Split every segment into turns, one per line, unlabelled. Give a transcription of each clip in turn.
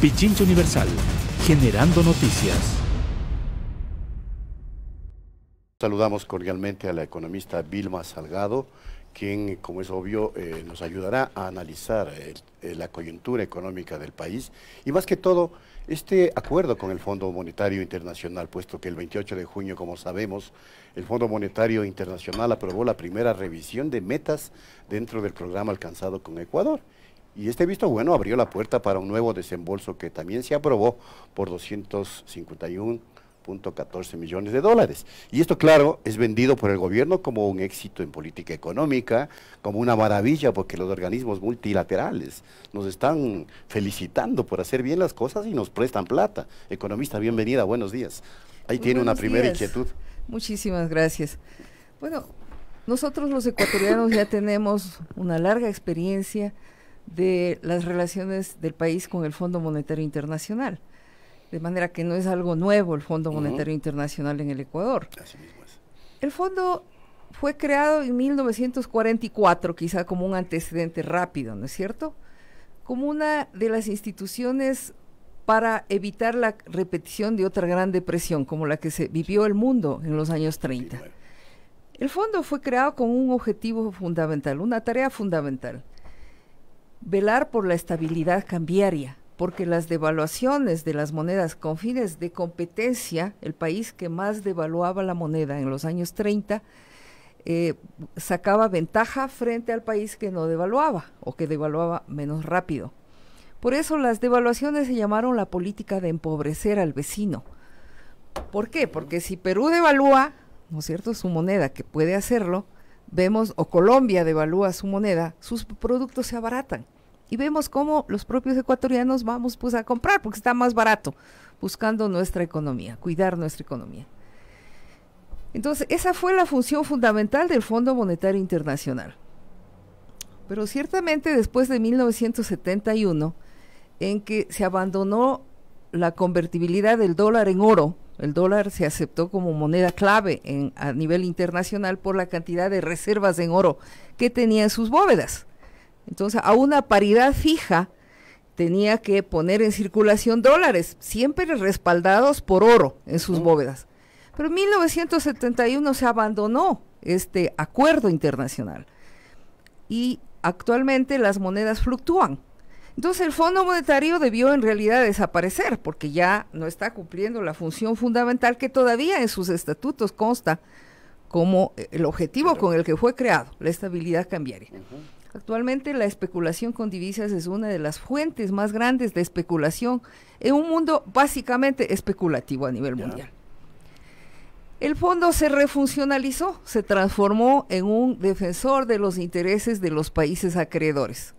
Pichincha Universal, generando noticias. Saludamos cordialmente a la economista Vilma Salgado, quien, como es obvio, eh, nos ayudará a analizar eh, la coyuntura económica del país y más que todo este acuerdo con el Fondo Monetario Internacional, puesto que el 28 de junio, como sabemos, el Fondo Monetario Internacional aprobó la primera revisión de metas dentro del programa alcanzado con Ecuador. Y este visto bueno abrió la puerta para un nuevo desembolso que también se aprobó por 251.14 millones de dólares. Y esto, claro, es vendido por el gobierno como un éxito en política económica, como una maravilla, porque los organismos multilaterales nos están felicitando por hacer bien las cosas y nos prestan plata. Economista, bienvenida, buenos días. Ahí tiene una primera inquietud.
Muchísimas gracias. Bueno, nosotros los ecuatorianos ya tenemos una larga experiencia de las relaciones del país con el Fondo Monetario Internacional. De manera que no es algo nuevo el Fondo Monetario Internacional en el Ecuador. El fondo fue creado en 1944, quizá como un antecedente rápido, ¿no es cierto? Como una de las instituciones para evitar la repetición de otra gran depresión, como la que se vivió el mundo en los años 30. El fondo fue creado con un objetivo fundamental, una tarea fundamental, velar por la estabilidad cambiaria, porque las devaluaciones de las monedas con fines de competencia, el país que más devaluaba la moneda en los años 30, eh, sacaba ventaja frente al país que no devaluaba o que devaluaba menos rápido. Por eso las devaluaciones se llamaron la política de empobrecer al vecino. ¿Por qué? Porque si Perú devalúa, ¿no es cierto?, su moneda, que puede hacerlo, vemos, o Colombia devalúa su moneda, sus productos se abaratan y vemos cómo los propios ecuatorianos vamos pues a comprar porque está más barato, buscando nuestra economía, cuidar nuestra economía. Entonces, esa fue la función fundamental del Fondo Monetario Internacional. Pero ciertamente después de 1971, en que se abandonó la convertibilidad del dólar en oro, el dólar se aceptó como moneda clave a nivel internacional por la cantidad de reservas en oro que tenía en sus bóvedas. Entonces, a una paridad fija tenía que poner en circulación dólares, siempre respaldados por oro en sus oh. bóvedas. Pero en 1971 se abandonó este acuerdo internacional y actualmente las monedas fluctúan. Entonces el Fondo Monetario debió en realidad desaparecer porque ya no está cumpliendo la función fundamental que todavía en sus estatutos consta como eh, el objetivo con el que fue creado, la estabilidad cambiaria. Actualmente la especulación con divisas es una de las fuentes más grandes de especulación en un mundo básicamente especulativo a nivel mundial. El fondo se refuncionalizó, se transformó en un defensor de los intereses de los países acreedores,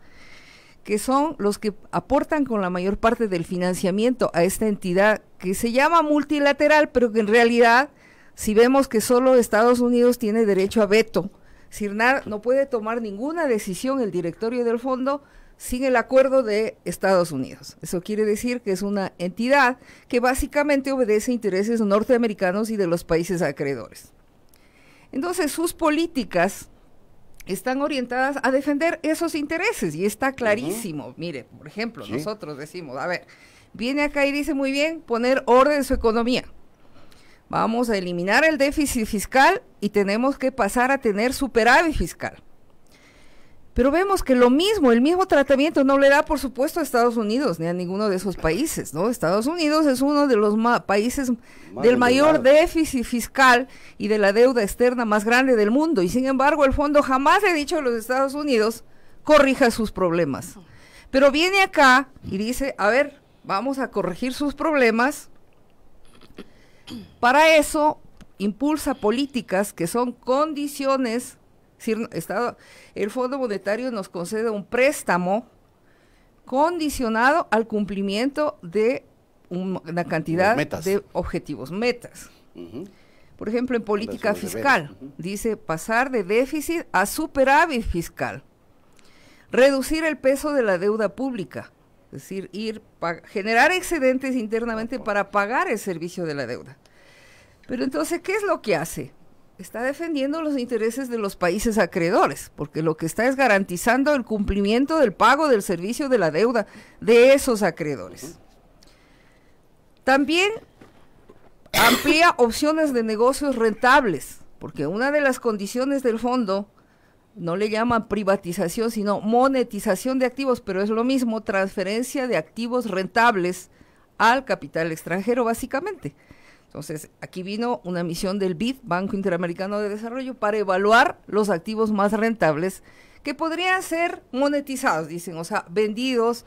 que son los que aportan con la mayor parte del financiamiento a esta entidad que se llama multilateral, pero que en realidad, si vemos que solo Estados Unidos tiene derecho a veto, CIRNAR no puede tomar ninguna decisión el directorio del fondo sin el acuerdo de Estados Unidos. Eso quiere decir que es una entidad que básicamente obedece intereses norteamericanos y de los países acreedores. Entonces, sus políticas están orientadas a defender esos intereses y está clarísimo. Mire, por ejemplo, nosotros decimos, a ver, viene acá y dice muy bien poner orden en su economía. Vamos a eliminar el déficit fiscal y tenemos que pasar a tener superávit fiscal. Pero vemos que lo mismo, el mismo tratamiento no le da, por supuesto, a Estados Unidos ni a ninguno de esos países, ¿no? Estados Unidos es uno de los países del mayor déficit fiscal y de la deuda externa más grande del mundo. Y sin embargo, el fondo jamás le ha dicho a los Estados Unidos, corrija sus problemas. Pero viene acá y dice, a ver, vamos a corregir sus problemas para eso impulsa políticas que son condiciones, el Fondo Monetario nos concede un préstamo condicionado al cumplimiento de una cantidad de objetivos, metas. Por ejemplo, en política fiscal, dice pasar de déficit a superávit fiscal, reducir el peso de la deuda pública, es decir, ir generar excedentes internamente para pagar el servicio de la deuda. Pero entonces, ¿qué es lo que hace? Está defendiendo los intereses de los países acreedores, porque lo que está es garantizando el cumplimiento del pago del servicio de la deuda de esos acreedores. También amplía opciones de negocios rentables, porque una de las condiciones del fondo no le llaman privatización, sino monetización de activos, pero es lo mismo, transferencia de activos rentables al capital extranjero, básicamente. Entonces, aquí vino una misión del BID, Banco Interamericano de Desarrollo, para evaluar los activos más rentables que podrían ser monetizados, dicen, o sea, vendidos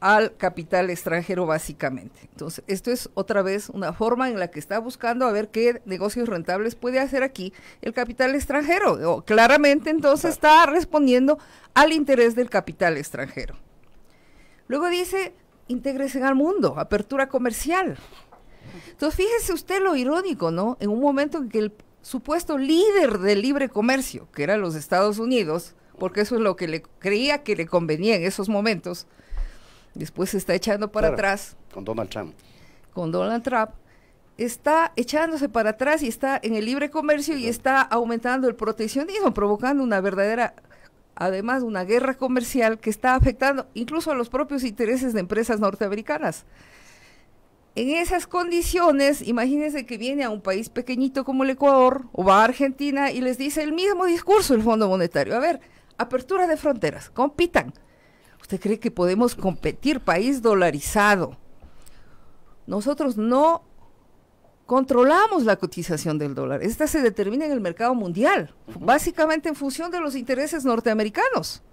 al capital extranjero básicamente. Entonces, esto es otra vez una forma en la que está buscando a ver qué negocios rentables puede hacer aquí el capital extranjero. O, claramente entonces está respondiendo al interés del capital extranjero. Luego dice, intégrese al mundo, apertura comercial. Entonces, fíjese usted lo irónico, ¿no? En un momento en que el supuesto líder del libre comercio, que eran los Estados Unidos, porque eso es lo que le creía que le convenía en esos momentos, después se está echando para atrás.
Con Donald Trump.
Con Donald Trump. Está echándose para atrás y está en el libre comercio y está aumentando el proteccionismo, provocando una verdadera, además, una guerra comercial que está afectando incluso a los propios intereses de empresas norteamericanas. En esas condiciones, imagínense que viene a un país pequeñito como el Ecuador o va a Argentina y les dice el mismo discurso el Fondo Monetario. A ver, apertura de fronteras, compitan ¿Usted cree que podemos competir país dolarizado? Nosotros no controlamos la cotización del dólar. Esta se determina en el mercado mundial, básicamente en función de los intereses norteamericanos.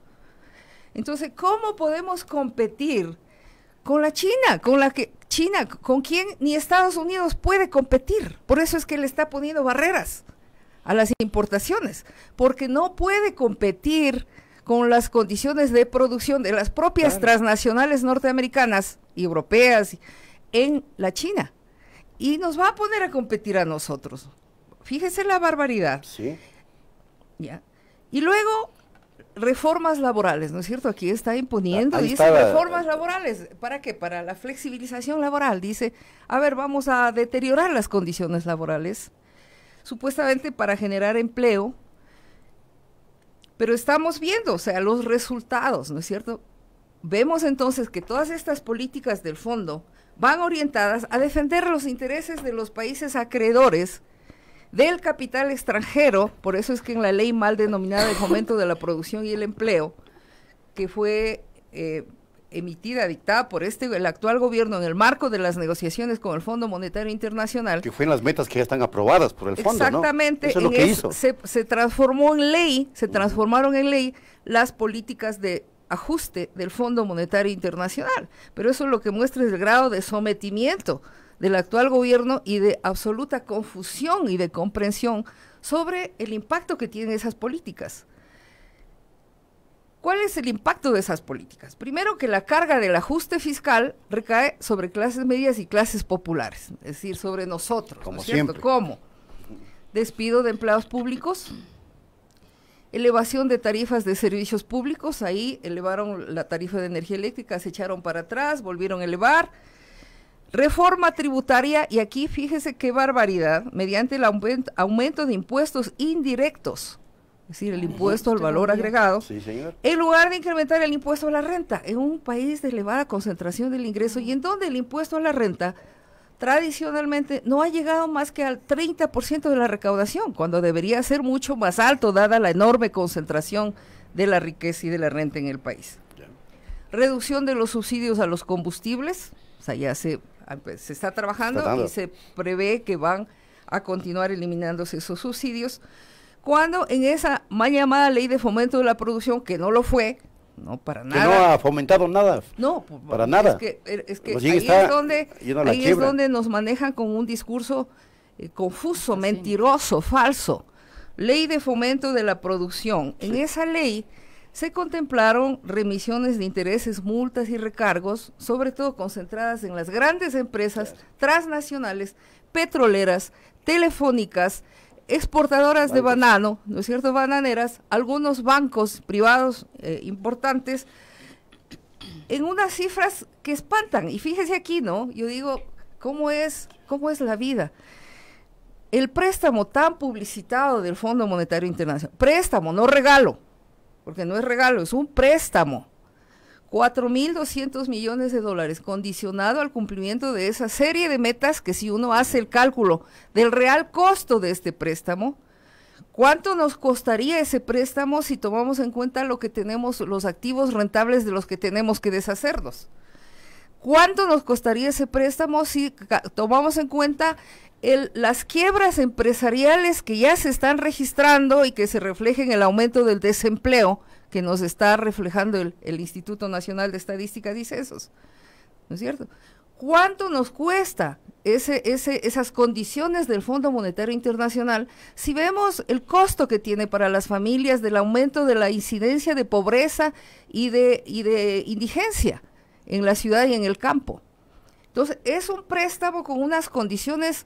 Entonces, ¿cómo podemos competir con la China, con la que China, con quien ni Estados Unidos puede competir? Por eso es que le está poniendo barreras a las importaciones, porque no puede competir con las condiciones de producción de las propias transnacionales norteamericanas y europeas en la China. Y nos va a poner a competir a nosotros. Fíjese la barbaridad. Sí. Ya. Y luego reformas laborales, ¿no es cierto? Aquí está imponiendo, dice reformas laborales. ¿Para qué? Para la flexibilización laboral. Dice, a ver, vamos a deteriorar las condiciones laborales, supuestamente para generar empleo pero estamos viendo, o sea, los resultados, ¿no es cierto? Vemos entonces que todas estas políticas del fondo van orientadas a defender los intereses de los países acreedores del capital extranjero, por eso es que en la ley mal denominada de fomento de la producción y el empleo, que fue eh, emitida, dictada por este el actual gobierno en el marco de las negociaciones con el Fondo Monetario Internacional.
Que fue en las metas que ya están aprobadas por el fondo, Exactamente. ¿no? Eso
Se, transformó en ley, se transformaron en ley las políticas de ajuste del Fondo Monetario Internacional. Pero eso es lo que muestra es el grado de sometimiento del actual gobierno y de absoluta confusión y de comprensión sobre el impacto que tienen esas políticas. ¿Cuál es el impacto de esas políticas? Primero que la carga del ajuste fiscal recae sobre clases medias y clases populares, es decir, sobre nosotros. Como siempre. ¿Cómo? Despido de empleados públicos, elevación de tarifas de servicios públicos, ahí elevaron la tarifa de energía eléctrica, se echaron para atrás, volvieron a elevar. Reforma tributaria, y aquí fíjese qué barbaridad, mediante el aumento de impuestos indirectos es decir, el impuesto al valor agregado, en lugar de incrementar el impuesto a la renta, en un país de elevada concentración del ingreso y en donde el impuesto a la renta tradicionalmente no ha llegado más que al 30% de la recaudación, cuando debería ser mucho más alto dada la enorme concentración de la riqueza y de la renta en el país. Reducción de los subsidios a los combustibles, o sea, ya se, ah, pues, se está trabajando y se prevé que van a continuar eliminándose esos subsidios cuando en esa mal llamada ley de fomento de la producción, que no lo fue,
no para nada. Que no ha fomentado nada.
No, para nada. es que, er, ahí, es, donde, es donde nos manejan con un discurso eh, confuso, mentiroso, falso. Ley de fomento de la producción. En esa ley se contemplaron remisiones de intereses, multas y recargos, sobre todo concentradas en las grandes empresas transnacionales, petroleras, telefónicas, exportadoras de banano, ¿no es cierto? Bananeras, algunos bancos privados eh, importantes, en unas cifras que espantan. Y fíjese aquí, ¿no? Yo digo, ¿cómo es, cómo es la vida? El préstamo tan publicitado del Fondo Monetario Internacional, préstamo, no regalo, porque no es regalo, es un préstamo 4.200 millones de dólares, condicionado al cumplimiento de esa serie de metas que si uno hace el cálculo del real costo de este préstamo, ¿cuánto nos costaría ese préstamo si tomamos en cuenta lo que tenemos, los activos rentables de los que tenemos que deshacernos? ¿Cuánto nos costaría ese préstamo si tomamos en cuenta las quiebras empresariales que ya se están registrando y que se reflejen en el aumento del desempleo que nos está reflejando el, Instituto Nacional de Estadística dice eso, ¿no es cierto? ¿Cuánto nos cuesta esas condiciones del Fondo Monetario Internacional si vemos el costo que tiene para las familias del aumento de la incidencia de pobreza y de, y de indigencia en la ciudad y en el campo? Entonces, es un préstamo con unas condiciones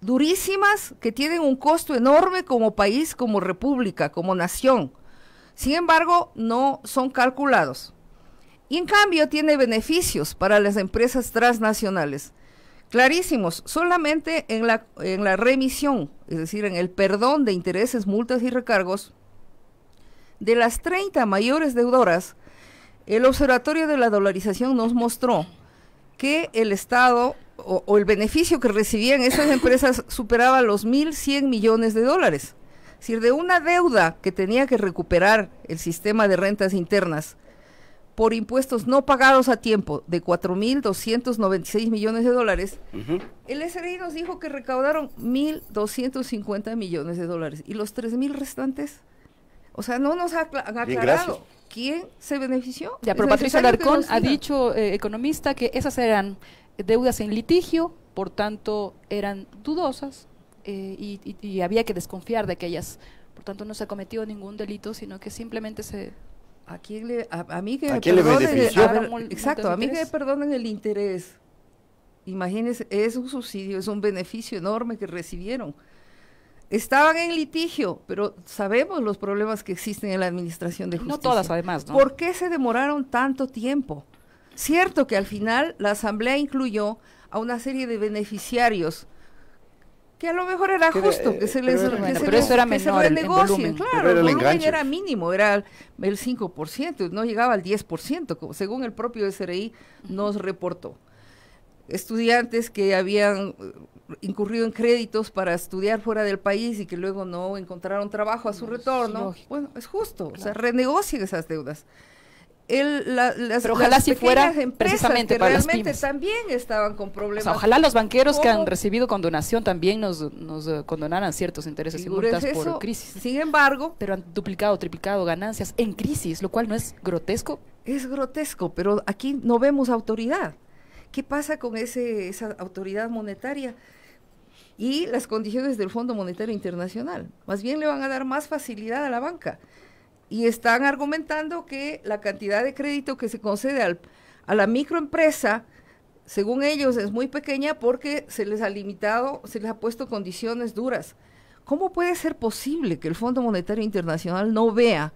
durísimas que tienen un costo enorme como país, como república, como nación. Sin embargo, no son calculados. Y en cambio tiene beneficios para las empresas transnacionales. Clarísimos, solamente en la, en la remisión, es decir, en el perdón de intereses, multas y recargos, de las 30 mayores deudoras, el Observatorio de la Dolarización nos mostró que el Estado o, o el beneficio que recibían esas empresas superaba los 1.100 millones de dólares decir, de una deuda que tenía que recuperar el sistema de rentas internas por impuestos no pagados a tiempo de 4.296 millones de dólares, el SRI nos dijo que recaudaron 1.250 millones de dólares. ¿Y los 3.000 restantes? O sea, no nos ha aclarado. ¿Quién se benefició? Ya, pero Patricia Alarcón ha
dicho, eh, economista, que esas eran deudas en litigio, por tanto eran dudosas, eh, y, había que desconfiar de aquellas. Por tanto, no se ha cometido ningún delito, sino que simplemente se...
¿A quién a, que exacto, a mí que perdonen el interés. Imagínense, es un subsidio, es un beneficio enorme que recibieron. Estaban en litigio, pero sabemos los problemas que existen en la administración de justicia. No todas, además, ¿no? ¿Por qué se demoraron tanto tiempo? Cierto que al final la Asamblea incluyó a una serie de beneficiarios que a lo mejor era justo que eh, se les era claro el volumen era mínimo era el 5% no llegaba al 10% como según el propio SRI nos reportó estudiantes que habían eh, incurrido en créditos para estudiar fuera del país y que luego no encontraron trabajo a su retorno bueno es justo o sea esas deudas las, ojalá si fuera precisamente para realmente también estaban con problemas. ojalá los banqueros que han
recibido condonación también nos, eh, condonaran ciertos intereses y, multas por crisis. Sin embargo, pero han duplicado, triplicado ganancias en crisis,
lo cual no es grotesco. Es grotesco, pero aquí no vemos autoridad. ¿Qué pasa con ese, esa autoridad monetaria? y las condiciones del Fondo Monetario Internacional. Más bien le van a dar más facilidad a la banca y están argumentando que la cantidad de crédito que se concede a la microempresa, según ellos, es muy pequeña porque se les ha limitado, se les ha puesto condiciones duras. ¿Cómo puede ser posible que el Fondo Monetario Internacional no vea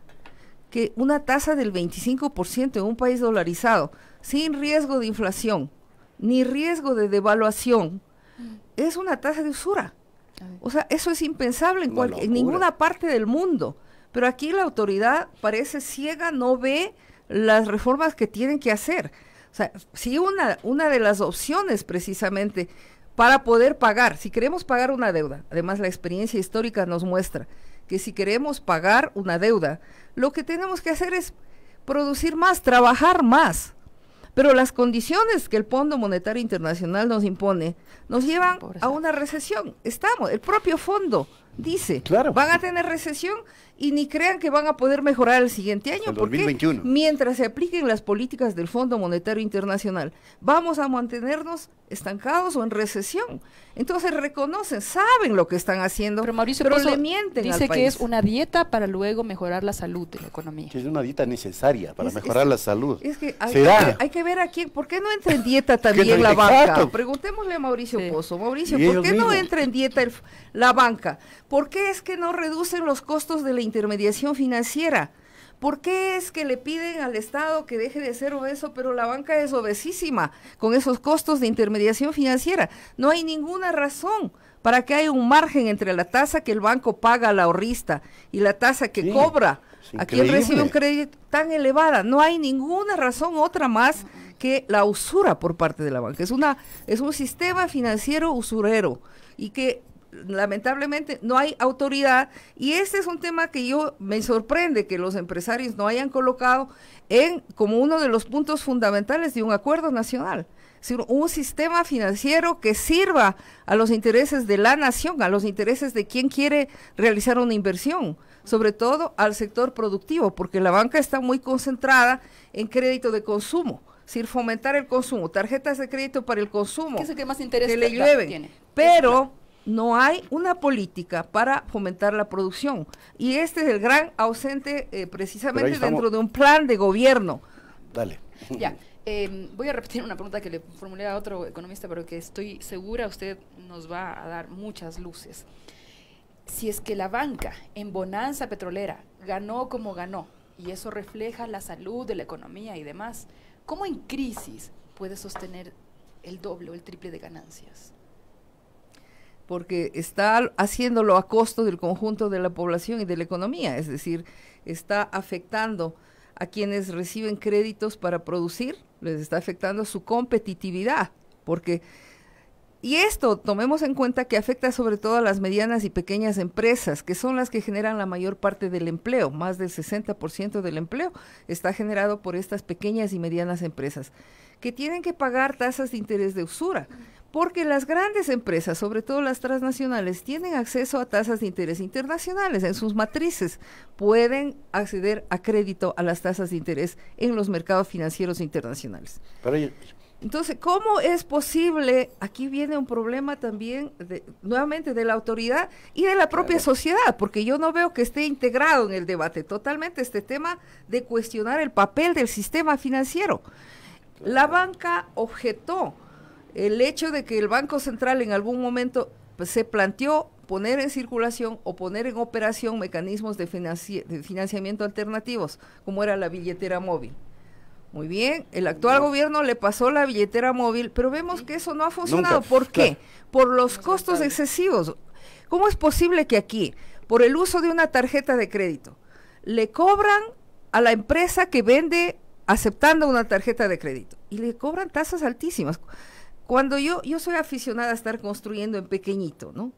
que una tasa del 25% en un país dolarizado, sin riesgo de inflación, ni riesgo de devaluación, mm. es una tasa de usura? O sea, eso es impensable en, en ninguna parte del mundo. Pero aquí la autoridad parece ciega, no ve las reformas que tienen que hacer. O sea, si una, una de las opciones precisamente para poder pagar, si queremos pagar una deuda, además la experiencia histórica nos muestra que si queremos pagar una deuda, lo que tenemos que hacer es producir más, trabajar más. Pero las condiciones que el Fondo Monetario Internacional nos impone nos llevan a una recesión. Estamos, el propio fondo dice, van a tener recesión y ni crean que van a poder mejorar el siguiente año, porque mientras se apliquen las políticas del Fondo Monetario Internacional, vamos a mantenernos estancados o en recesión. Entonces reconocen, saben lo que están haciendo, pero, Mauricio mienten dice que es
una dieta para luego mejorar la salud de la economía. es una
dieta necesaria para mejorar la salud.
Es hay, que ver a quién, ¿por qué no entra en dieta también la banca? Preguntémosle a Mauricio Pozo. Mauricio, ¿por qué no entra en dieta la banca? ¿Por qué es que no reducen los costos de la intermediación financiera. ¿Por qué es que le piden al Estado que deje de ser obeso, pero la banca es obesísima con esos costos de intermediación financiera? No hay ninguna razón para que haya un margen entre la tasa que el banco paga al ahorrista y la tasa que cobra a quien recibe un crédito tan elevada. No hay ninguna razón otra más que la usura por parte de la banca. Es, una, es un sistema financiero usurero y que lamentablemente no hay autoridad y este es un tema que yo me sorprende que los empresarios no hayan colocado en como uno de los puntos fundamentales de un acuerdo nacional un sistema financiero que sirva a los intereses de la nación, a los intereses de quien quiere realizar una inversión, sobre todo al sector productivo, porque la banca está muy concentrada en crédito de consumo, es fomentar el consumo, tarjetas de crédito para el consumo. que más le Pero no hay una política para fomentar la producción. Y este es el gran ausente eh, precisamente dentro de un plan de gobierno. Dale. Ya. Em,
voy a repetir una pregunta que le formulé a otro economista, pero que estoy segura usted nos va a dar muchas luces. Si es que la banca en bonanza petrolera ganó como ganó, y eso refleja la salud de la economía y demás, ¿cómo en crisis puede sostener el doble o el triple de ganancias?
porque está haciéndolo a costo del conjunto de la población y de la economía, es decir, está afectando a quienes reciben créditos para producir, les está afectando su competitividad, porque y esto tomemos en cuenta que afecta sobre todo a las medianas y pequeñas empresas, que son las que generan la mayor parte del empleo, más del 60% del empleo está generado por estas pequeñas y medianas empresas, que tienen que pagar tasas de interés de usura porque las grandes empresas, sobre todo las transnacionales, tienen acceso a tasas de interés internacionales en sus matrices. Pueden acceder a crédito a las tasas de interés en los mercados financieros internacionales. entonces, ¿cómo es posible? Aquí viene un problema también, nuevamente, de la autoridad y de la propia sociedad, porque yo no veo que esté integrado en el debate totalmente este tema de cuestionar el papel del sistema financiero. La banca objetó el hecho de que el Banco Central en algún momento pues, se planteó poner en circulación o poner en operación mecanismos de, financiamiento alternativos, como era la billetera móvil. Muy bien, el actual gobierno le pasó la billetera móvil, pero vemos que eso no ha funcionado. ¿Por qué? Por los costos excesivos. ¿Cómo es posible que aquí, por el uso de una tarjeta de crédito, le cobran a la empresa que vende aceptando una tarjeta de crédito y le cobran tasas altísimas? Cuando yo, yo soy aficionada a estar construyendo en pequeñito, ¿no?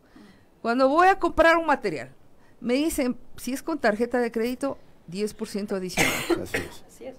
Cuando voy a comprar un material, me dicen, si es con tarjeta de crédito, 10% adicional.
Así es.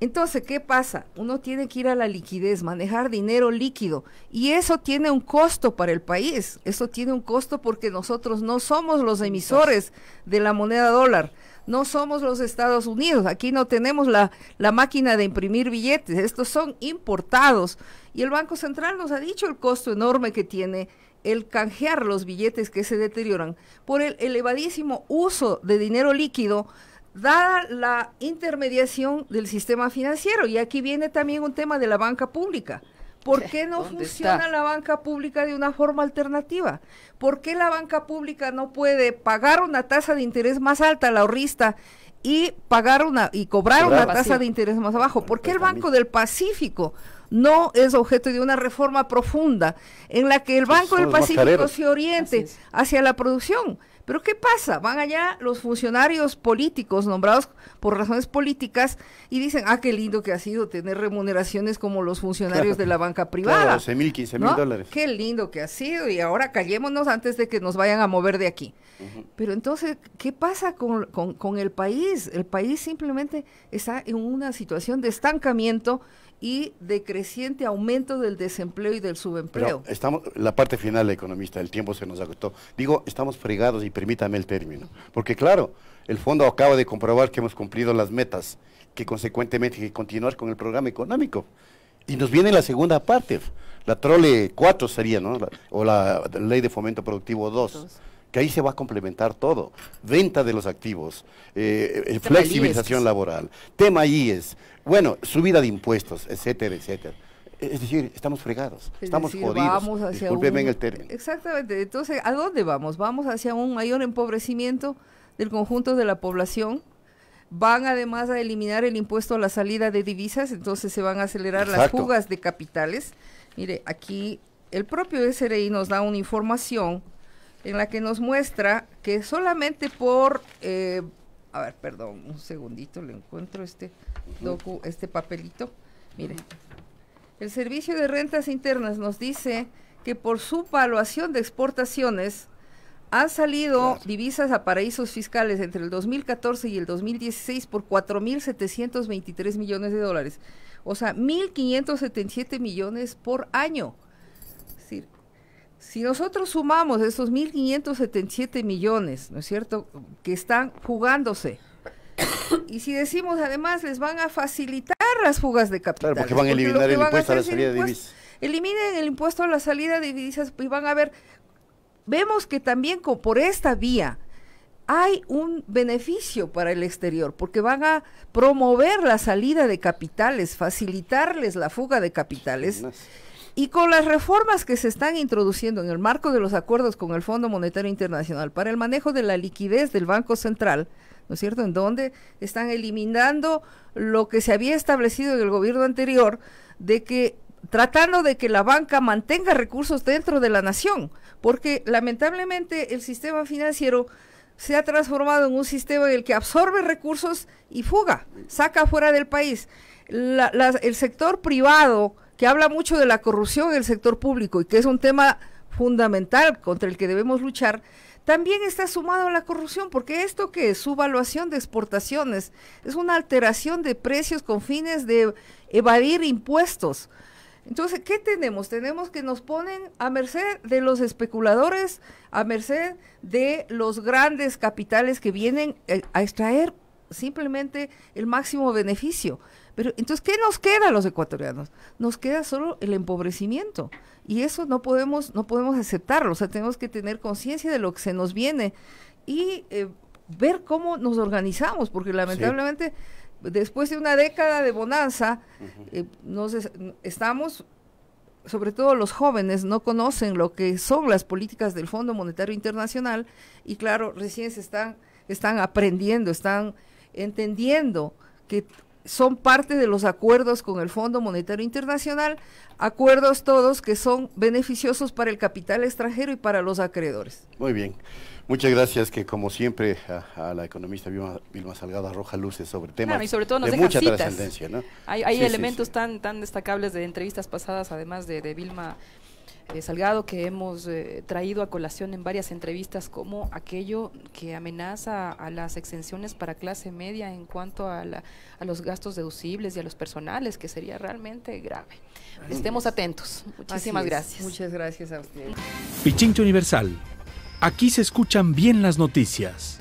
Entonces, ¿qué pasa? Uno tiene que ir a la liquidez, manejar dinero líquido. Y eso tiene un costo para el país. Eso tiene un costo porque nosotros no somos los emisores de la moneda dólar. No somos los Estados Unidos, aquí no tenemos la, máquina de imprimir billetes, estos son importados. Y el Banco Central nos ha dicho el costo enorme que tiene el canjear los billetes que se deterioran por el elevadísimo uso de dinero líquido dada la intermediación del sistema financiero. Y aquí viene también un tema de la banca pública. ¿Por qué no funciona la banca pública de una forma alternativa? ¿Por qué la banca pública no puede pagar una tasa de interés más alta al ahorrista y pagar una y cobrar una tasa de interés más abajo? ¿Por qué el Banco del Pacífico no es objeto de una reforma profunda en la que el Banco del Pacífico se oriente hacia la producción? Pero ¿qué pasa? Van allá los funcionarios políticos nombrados por razones políticas y dicen, ah, qué lindo que ha sido tener remuneraciones como los funcionarios de la banca privada. Claro, 12 mil, 15 mil dólares. Qué lindo que ha sido y ahora callémonos antes de que nos vayan a mover de aquí. Pero entonces, ¿qué pasa con, con el país? El país simplemente está en una situación de estancamiento y decreciente aumento del desempleo y del subempleo.
estamos, la parte final, economista, el tiempo se nos agotó. Digo, estamos fregados y permítame el término, porque claro, el fondo acaba de comprobar que hemos cumplido las metas, que consecuentemente hay que continuar con el programa económico. Y nos viene la segunda parte, la Trole 4 sería, ¿no? o la, Ley de Fomento Productivo 2 que ahí se va a complementar todo. Venta de los activos, eh, flexibilización e laboral, tema IES, bueno, subida de impuestos, etcétera, etcétera. Eh, es decir, estamos fregados, estamos jodidos. el
Exactamente. Entonces, ¿a dónde vamos? Vamos hacia un mayor empobrecimiento del conjunto de la población. Van además a eliminar el impuesto a la salida de divisas, entonces se van a acelerar las fugas de capitales. Mire, aquí el propio SRI nos da una información en la que nos muestra que solamente por, eh, a ver, perdón, un segundito, le encuentro este este papelito. Mire, el Servicio de Rentas Internas nos dice que por su valuación de exportaciones han salido divisas a paraísos fiscales entre el 2014 y el 2016 por 4.723 millones de dólares. O sea, 1.577 millones por año. Si nosotros sumamos esos 1.577 millones, ¿no es cierto?, que están jugándose, y si decimos además les van a facilitar las fugas de capital. porque van a eliminar el impuesto a, la salida de divisas. Eliminen el impuesto a la salida de divisas y van a ver, vemos que también por esta vía hay un beneficio para el exterior, porque van a promover la salida de capitales, facilitarles la fuga de capitales. Y con las reformas que se están introduciendo en el marco de los acuerdos con el Fondo Monetario Internacional para el manejo de la liquidez del Banco Central, ¿no es cierto? En donde están eliminando lo que se había establecido en el gobierno anterior de que tratando de que la banca mantenga recursos dentro de la nación, porque lamentablemente el sistema financiero se ha transformado en un sistema en el que absorbe recursos y fuga, saca fuera del país. el sector privado que habla mucho de la corrupción en el sector público y que es un tema fundamental contra el que debemos luchar, también está sumado a la corrupción, porque esto que es subvaluación de exportaciones es una alteración de precios con fines de evadir impuestos. Entonces, ¿qué tenemos? Tenemos que nos ponen a merced de los especuladores, a merced de los grandes capitales que vienen eh, a extraer simplemente el máximo beneficio. Pero entonces, ¿qué nos queda a los ecuatorianos? Nos queda solo el empobrecimiento. Y eso no podemos, no podemos aceptarlo. O sea, tenemos que tener conciencia de lo que se nos viene y eh, ver cómo nos organizamos, porque lamentablemente después de una década de bonanza, eh, nos estamos sobre todo los jóvenes no conocen lo que son las políticas del Fondo Monetario Internacional y claro, recién se están están aprendiendo, están entendiendo que son parte de los acuerdos con el Fondo Monetario Internacional, acuerdos todos que son beneficiosos para el capital extranjero y para los acreedores.
Muy bien. Muchas gracias, que como siempre a, la economista Vilma, Salgado arroja luces sobre temas
de
mucha trascendencia. Hay, elementos Tan, tan destacables de entrevistas pasadas, además de, de Vilma eh, Salgado que hemos eh, traído a colación en varias entrevistas como aquello que amenaza a las exenciones para clase media en cuanto a, los gastos deducibles y a los personales, que sería realmente grave. Estemos atentos.
Muchísimas gracias. Muchas gracias a usted.
Pichincho Universal. Aquí se escuchan bien las noticias.